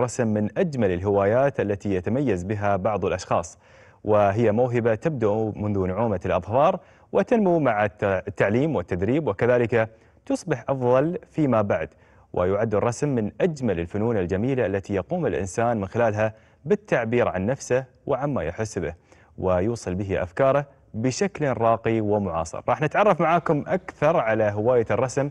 رسم من أجمل الهوايات التي يتميز بها بعض الأشخاص وهي موهبة تبدأ منذ نعومة الأظفار وتنمو مع التعليم والتدريب وكذلك تصبح أفضل فيما بعد ويعد الرسم من أجمل الفنون الجميلة التي يقوم الإنسان من خلالها بالتعبير عن نفسه وعما يحس به ويوصل به أفكاره بشكل راقي ومعاصر راح نتعرف معاكم أكثر على هواية الرسم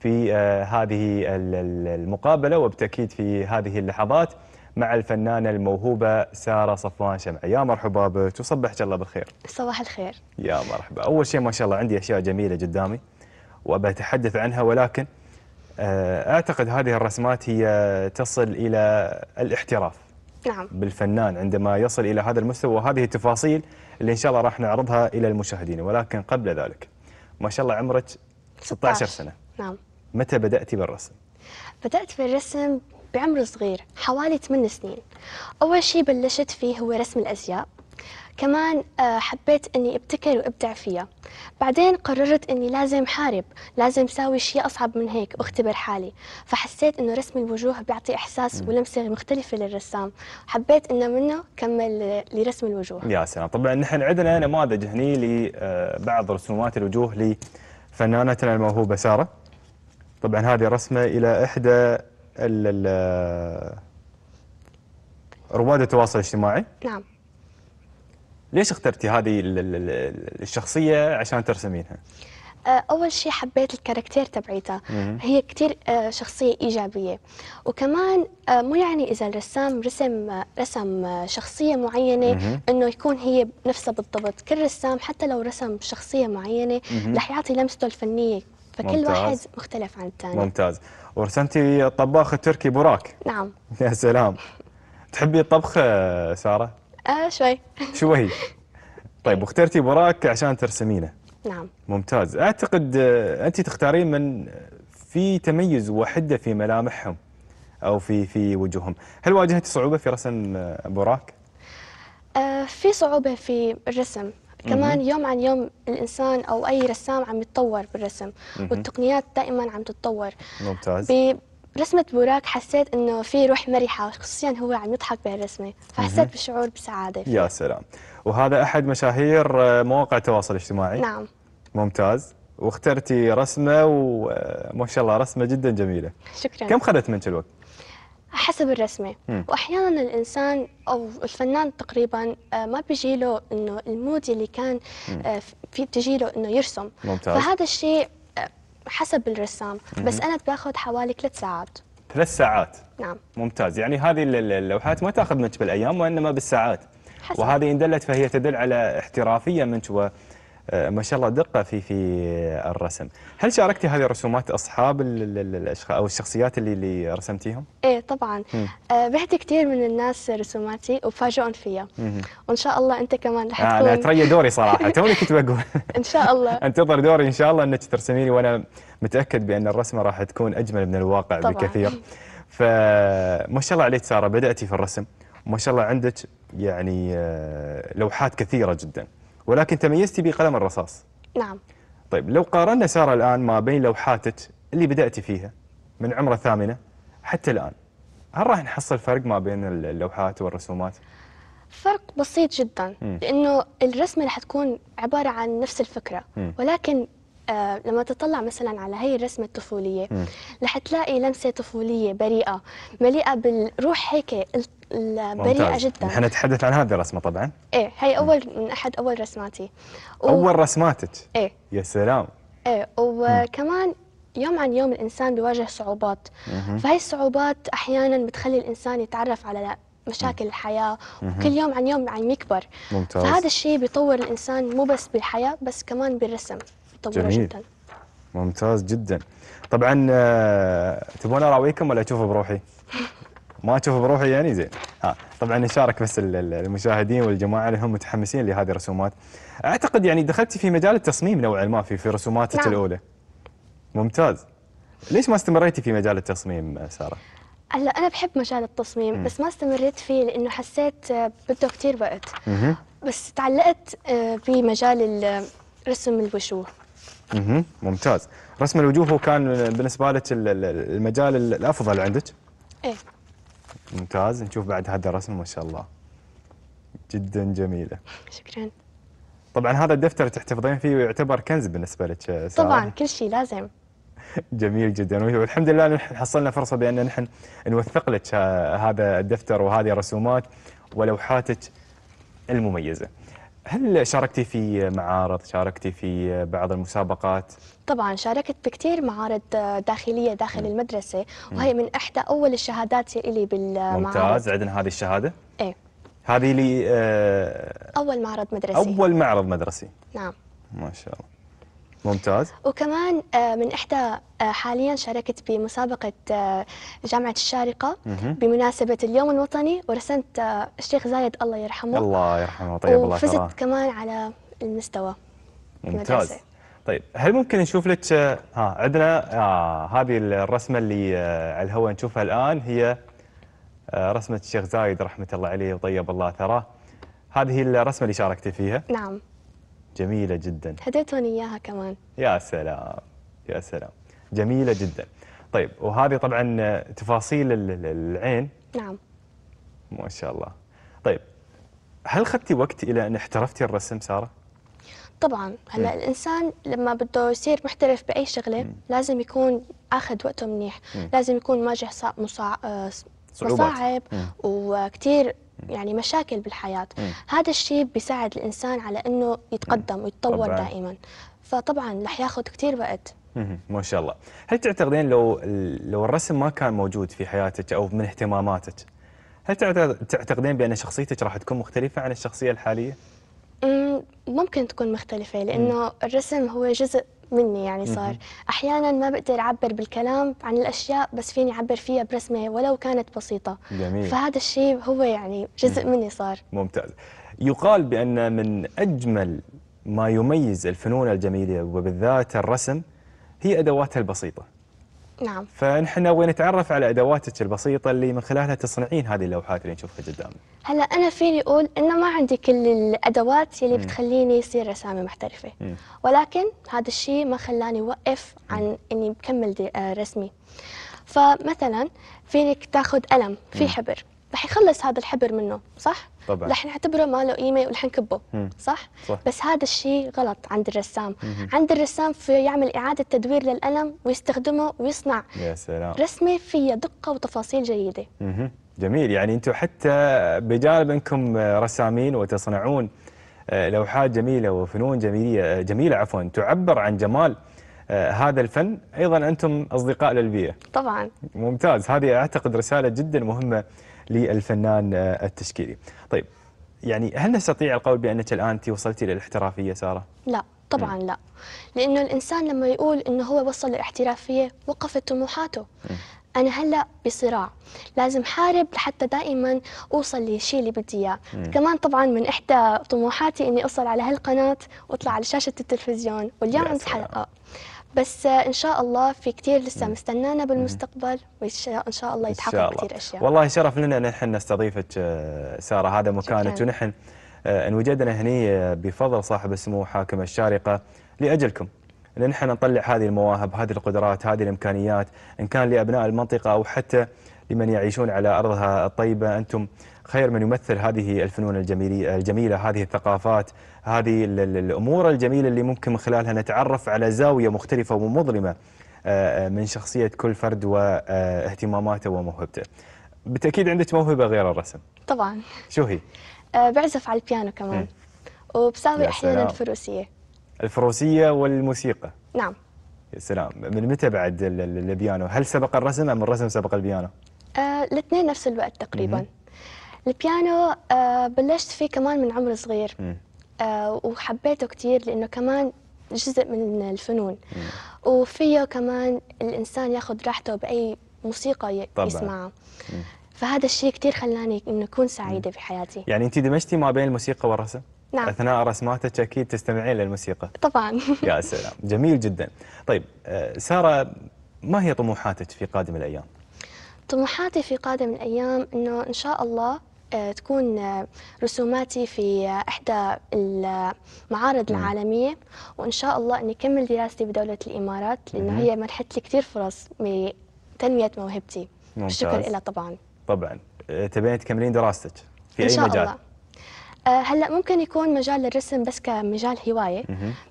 في آه، هذه المقابله وبتاكيد في هذه اللحظات مع الفنانه الموهوبه ساره صفوان شمع يا مرحبا بك وصبحك الله بالخير صباح الخير يا مرحبا اول شيء ما شاء الله عندي اشياء جميله قدامي وبتحدث عنها ولكن آه، اعتقد هذه الرسمات هي تصل الى الاحتراف نعم بالفنان عندما يصل الى هذا المستوى وهذه التفاصيل اللي ان شاء الله راح نعرضها الى المشاهدين ولكن قبل ذلك ما شاء الله عمرك 16 سنه نعم متى بدأت بالرسم؟ بدأت بالرسم بعمر صغير حوالي 8 سنين أول شيء بلشت فيه هو رسم الأزياء كمان آه، حبيت أني ابتكر وابدع فيها بعدين قررت أني لازم حارب لازم ساوي شيء أصعب من هيك واختبر حالي فحسيت أنه رسم الوجوه بيعطي إحساس ولمسة مختلفة للرسام حبيت أنه منه كمل لرسم الوجوه يا سلام طبعا نحن عندنا نماذج هني لبعض آه، رسومات الوجوه لفنانتنا الموهوبة سارة طبعا هذه رسمة إلى إحدى ال ال رواد التواصل الاجتماعي نعم ليش اخترتي هذه الشخصية عشان ترسمينها؟ أه، أول شيء حبيت الكاركتير تبعيتها هي كثير أه، شخصية إيجابية وكمان أه، مو يعني إذا الرسام رسم رسم شخصية معينة إنه يكون هي نفسها بالضبط كل رسام حتى لو رسم شخصية معينة رح يعطي لمسته الفنية فكل ممتاز. واحد مختلف عن الثاني ممتاز ورسمتي طباخ تركي براك نعم يا سلام تحبي الطبخ آه، ساره آه شوي شوي طيب واخترتي براك عشان ترسمينه نعم ممتاز اعتقد آه، انت تختارين من في تميز وحده في ملامحهم او في في وجوههم هل واجهتي صعوبه في رسم آه، براك آه في صعوبه في الرسم كمان يوم عن يوم الانسان او اي رسام عم يتطور بالرسم والتقنيات دائما عم تتطور ممتاز برسمة بوراك حسيت انه في روح مرحة خصوصيا هو عم يضحك بهالرسمة فحسيت بشعور بسعادة فيه. يا سلام وهذا احد مشاهير آه، مواقع التواصل الاجتماعي نعم ممتاز واخترتي رسمة وما آه، شاء الله رسمة جدا جميلة شكرا كم خذت منك الوقت؟ حسب الرسمة م. وأحيانا الإنسان أو الفنان تقريبا آه، ما بيجي له إنه المود اللي كان آه، في بتجي له إنه يرسم ممتاز. فهذا الشيء آه، حسب الرسام م. بس أنا باخذ حوالي ثلاث ساعات ثلاث ساعات نعم ممتاز يعني هذه اللوحات ما تاخذ منك بالايام وانما بالساعات حسب. وهذه ان دلت فهي تدل على احترافيه منك و... آه، ما شاء الله دقه في في الرسم هل شاركتي هذه الرسومات اصحاب الاشخاص او الشخصيات اللي اللي رسمتيهم ايه طبعا آه، بعت كثير من الناس رسوماتي وفاجئون فيها وان شاء الله انت كمان رح آه، تكون انا اتريى دوري صراحه توني كنت بقول ان شاء الله انتظر دوري ان شاء الله انك ترسمي لي وانا متاكد بان الرسمه راح تكون اجمل من الواقع طبعاً. بكثير فما شاء الله عليك ساره بداتي في الرسم ما شاء الله عندك يعني لوحات كثيره جدا ولكن تميزتي بقلم الرصاص نعم طيب لو قارنا سارة الآن ما بين لوحاتك اللي بدأت فيها من عمر ثامنة حتى الآن هل راح نحصل فرق ما بين اللوحات والرسومات؟ فرق بسيط جدا م. لأنه الرسمة راح تكون عبارة عن نفس الفكرة ولكن آه، لما تطلع مثلا على هي الرسمه الطفوليه رح تلاقي لمسه طفوليه بريئه مليئه بالروح هيك بريئه جدا نحن نتحدث عن هذه الرسمه طبعا ايه هي اول من احد اول رسماتي و... اول رسماتك ايه يا سلام ايه وكمان يوم عن يوم الانسان بيواجه صعوبات فهي الصعوبات احيانا بتخلي الانسان يتعرف على مشاكل الحياة وكل يوم عن يوم عم يكبر ممتاز. فهذا الشيء بيطور الإنسان مو بس بالحياة بس كمان بالرسم متطوره جميل. جدا ممتاز جدا طبعا آه، تبون اراويكم ولا اشوفه بروحي؟ ما اشوفه بروحي يعني زين ها آه، طبعا نشارك بس المشاهدين والجماعه اللي هم متحمسين لهذه الرسومات اعتقد يعني دخلتي في مجال التصميم نوعا ما في في رسوماتك نعم. الاولى ممتاز ليش ما استمريتي في مجال التصميم ساره؟ هلا انا بحب مجال التصميم بس ما استمريت فيه لانه حسيت آه، بده كثير وقت بس تعلقت بمجال رسم الوجوه اها ممتاز رسم الوجوه هو كان بالنسبه لك المجال الافضل عندك ايه ممتاز نشوف بعد هذا الرسم ما شاء الله جدا جميله شكرا طبعا هذا الدفتر تحتفظين فيه ويعتبر كنز بالنسبه لك سارة. طبعا كل شيء لازم جميل جدا والحمد لله نحن حصلنا فرصه بان نحن نوثق لك هذا الدفتر وهذه الرسومات ولوحاتك المميزه هل شاركتي في معارض شاركتي في بعض المسابقات طبعا شاركت بكثير معارض داخلية داخل مم. المدرسة وهي من إحدى أول الشهادات اللي بالمعارض ممتاز عندنا هذه الشهادة؟ إيه هذه لي آه أول معرض مدرسي أول معرض مدرسي نعم ما شاء الله ممتاز وكمان آه، من إحدى آه، حاليا شاركت بمسابقة آه، جامعة الشارقة بمناسبة اليوم الوطني ورسمت الشيخ زايد الله يرحمه الله يرحمه طيب الله وفزت كمان على المستوى ممتاز طيب هل ممكن نشوف لك ها عندنا آه هذه الرسمة اللي على الهواء نشوفها الآن هي رسمة الشيخ زايد رحمة الله عليه وطيب الله ثراه هذه الرسمة اللي شاركتي فيها نعم جميلة جدا هديتوني إياها كمان يا سلام يا سلام جميلة جدا طيب وهذه طبعا تفاصيل العين نعم ما شاء الله طيب هل خدتي وقت إلى أن احترفتي الرسم سارة؟ طبعا هلا إيه. الانسان لما بده يصير محترف باي شغله مم. لازم يكون اخذ وقته منيح مم. لازم يكون مواجه صعب مصع... آه، صعوبات. مصاعب وكثير يعني مشاكل بالحياة م. هذا الشيء بيساعد الإنسان على أنه يتقدم ويتطور طبعاً. دائما فطبعا رح ياخذ كثير وقت ما شاء الله هل تعتقدين لو لو الرسم ما كان موجود في حياتك أو من اهتماماتك هل تعتقدين بأن شخصيتك راح تكون مختلفة عن الشخصية الحالية؟ ممكن تكون مختلفة لأنه الرسم هو جزء مني يعني صار احيانا ما بقدر اعبر بالكلام عن الاشياء بس فيني اعبر فيها برسمه ولو كانت بسيطه جميل. فهذا الشيء هو يعني جزء مني صار ممتاز يقال بان من اجمل ما يميز الفنون الجميله وبالذات الرسم هي ادواتها البسيطه نعم فنحن ونتعرف على ادواتك البسيطه اللي من خلالها تصنعين هذه اللوحات اللي نشوفها قدامنا هلا انا فيني اقول انه ما عندي كل الادوات اللي مم. بتخليني اصير رسامه محترفه مم. ولكن هذا الشيء ما خلاني اوقف عن اني بكمل آه، رسمي فمثلا فينك تاخذ قلم في حبر رح يخلص هذا الحبر منه صح طبعا رح نعتبره ما له قيمه ورح نكبه صح؟, صح بس هذا الشيء غلط عند الرسام مم. عند الرسام في يعمل اعاده تدوير للقلم ويستخدمه ويصنع يا سلام رسمه فيها دقه وتفاصيل جيده مم. جميل يعني انتم حتى بجانب انكم رسامين وتصنعون آه، لوحات جميله وفنون جميله آه، جميله عفوا تعبر عن جمال آه، هذا الفن ايضا انتم اصدقاء للبيئه طبعا ممتاز هذه اعتقد رساله جدا مهمه للفنان آه، التشكيلي طيب يعني هل نستطيع القول بأنك الآن أنت وصلتي للاحترافية سارة؟ لا طبعا لا لأنه الإنسان لما يقول أنه هو وصل للاحترافية وقفت طموحاته أنا هلأ بصراع لازم حارب لحتى دائما أوصل للشيء اللي بدي إياه كمان طبعا من إحدى طموحاتي أني أوصل على هالقناة وأطلع على شاشة التلفزيون واليوم عندي حلقة بس ان شاء الله في كثير لسه مستنانا بالمستقبل وان شاء الله يتحقق كثير اشياء والله شرف لنا ان احنا نستضيفك آه، ساره هذا مكانك ونحن آه، انوجدنا هني آه، بفضل صاحب السمو حاكم الشارقه لاجلكم ان احنا نطلع هذه المواهب هذه القدرات هذه الامكانيات ان كان لابناء المنطقه او حتى لمن يعيشون على ارضها الطيبه انتم خير من يمثل هذه الفنون الجميلة هذه الثقافات هذه الأمور الجميلة اللي ممكن من خلالها نتعرف على زاوية مختلفة ومظلمة آه، من شخصية كل فرد واهتماماته وموهبته بالتأكيد عندك موهبة غير الرسم طبعا شو هي؟ آه، بعزف على البيانو كمان وبساوي أحيانا الفروسية الفروسية والموسيقى نعم يا سلام من متى بعد البيانو هل سبق الرسم أم الرسم سبق البيانو؟ آه الاثنين نفس الوقت تقريبا البيانو آه، بلشت فيه كمان من عمر صغير آه، وحبيته كثير لأنه كمان جزء من الفنون وفيه كمان الإنسان ياخذ راحته بأي موسيقى يسمعها فهذا الشيء كثير خلاني انه اكون سعيده بحياتي يعني انت دمجتي ما بين الموسيقى والرسم نعم اثناء رسماتك اكيد تستمعين للموسيقى طبعا يا سلام جميل جدا طيب آه، ساره ما هي طموحاتك في قادم الايام طموحاتي في قادم الايام انه ان شاء الله آه، تكون آه، رسوماتي في آه، إحدى المعارض نعم. العالمية وإن شاء الله أني أكمل دراستي بدولة الإمارات لأنه هي منحت لي كثير فرص بتنمية موهبتي ممتاز. شكرا لها طبعا طبعا تبين تكملين دراستك في إن أي شاء مجال؟ الله. هلا ممكن يكون مجال الرسم بس كمجال هوايه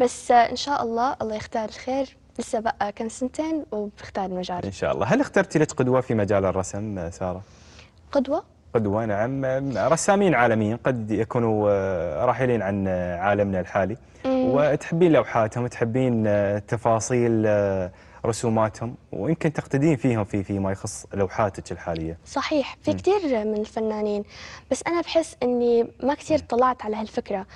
بس ان شاء الله الله يختار الخير لسه بقى كم سنتين وبختار المجال ان شاء الله هل اخترتي لك قدوه في مجال الرسم ساره قدوه قدوة نعم رسامين عالميين قد يكونوا آه، راحلين عن آه، عالمنا الحالي وتحبين لوحاتهم تحبين آه، تفاصيل رسوماتهم ويمكن تقتدين فيهم في فيما يخص لوحاتك الحاليه. صحيح، في كثير من الفنانين بس انا بحس اني ما كثير طلعت على هالفكره،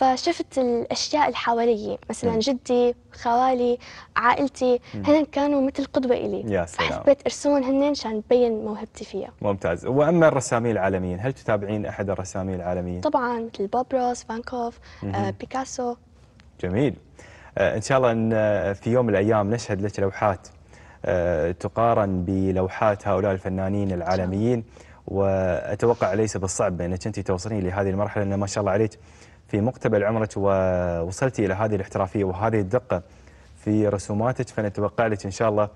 فشفت الأشياء اللي حوالي مثلا م. جدي خوالي عائلتي هن كانوا مثل قدوة إلي يا سلام. فحبيت أرسمهم هن عشان تبين موهبتي فيها ممتاز وأما الرسامين العالميين هل تتابعين أحد الرسامين العالميين؟ طبعا مثل بوبروس فانكوف آه، بيكاسو جميل آه، إن شاء الله أن آه، في يوم من الأيام نشهد لك لوحات آه، تقارن بلوحات هؤلاء الفنانين العالميين وأتوقع ليس بالصعب أنك أنت توصلين لهذه المرحلة لان ما شاء الله عليك في مقتبل عمرك ووصلتي إلى هذه الاحترافية وهذه الدقة في رسوماتك فنتوقع لك إن شاء الله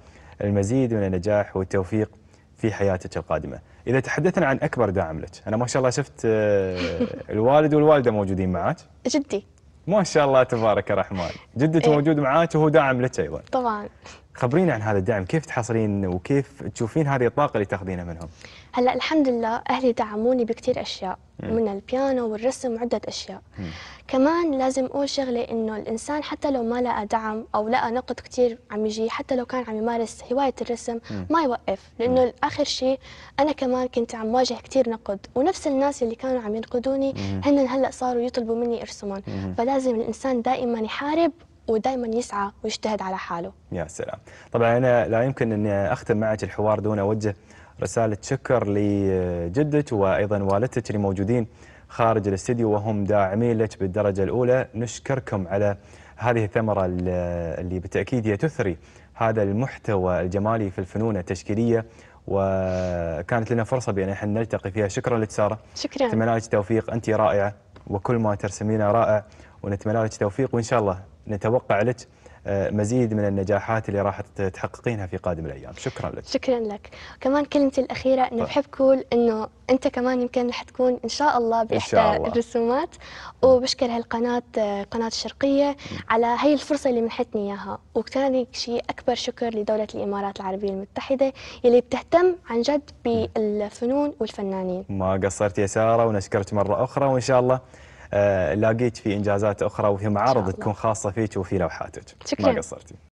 المزيد من النجاح والتوفيق في حياتك القادمة إذا تحدثنا عن أكبر داعم لك أنا ما شاء الله شفت آه، الوالد والوالدة موجودين معك جدي ما شاء الله تبارك الرحمن جدك إيه. موجود معك وهو داعم لك أيضا طبعا خبرينا عن هذا الدعم كيف تحصلين وكيف تشوفين هذه الطاقه اللي تاخذينها منهم هلا الحمد لله اهلي دعموني بكثير اشياء مم. من البيانو والرسم وعده اشياء مم. كمان لازم اقول شغله انه الانسان حتى لو ما لقى دعم او لقى نقد كثير عم يجي حتى لو كان عم يمارس هوايه الرسم مم. ما يوقف لانه اخر شيء انا كمان كنت عم واجه كثير نقد ونفس الناس اللي كانوا عم ينقدوني هن هلا صاروا يطلبوا مني ارسمهم فلازم الانسان دائما يحارب ودائما يسعى ويجتهد على حاله يا سلام طبعا أنا لا يمكن أن أختم معك الحوار دون أوجه رسالة شكر لجدك وأيضا والدتك اللي موجودين خارج الاستديو وهم داعمين لك بالدرجة الأولى نشكركم على هذه الثمرة اللي بالتأكيد هي تثري هذا المحتوى الجمالي في الفنون التشكيلية وكانت لنا فرصة بأن احنا نلتقي فيها شكرا لك سارة شكرا أتمنى لك التوفيق أنت رائعة وكل ما ترسمينه رائع ونتمنى لك التوفيق وإن شاء الله نتوقع لك آه، مزيد من النجاحات اللي راح تحققينها في قادم الايام شكرا لك شكرا لك كمان كلمتي الاخيره انه طيب. بحب اقول انه انت كمان يمكن رح تكون ان شاء الله باحدى الرسومات وبشكر هالقناه آه، قناه الشرقيه على هي الفرصه اللي منحتني اياها وثاني شيء اكبر شكر لدوله الامارات العربيه المتحده اللي بتهتم عن جد بالفنون والفنانين ما قصرت يا ساره ونشكرك مره اخرى وان شاء الله آه، لقيت في انجازات اخرى وفي معارض تكون خاصه فيك وفي لوحاتك ما قصرتي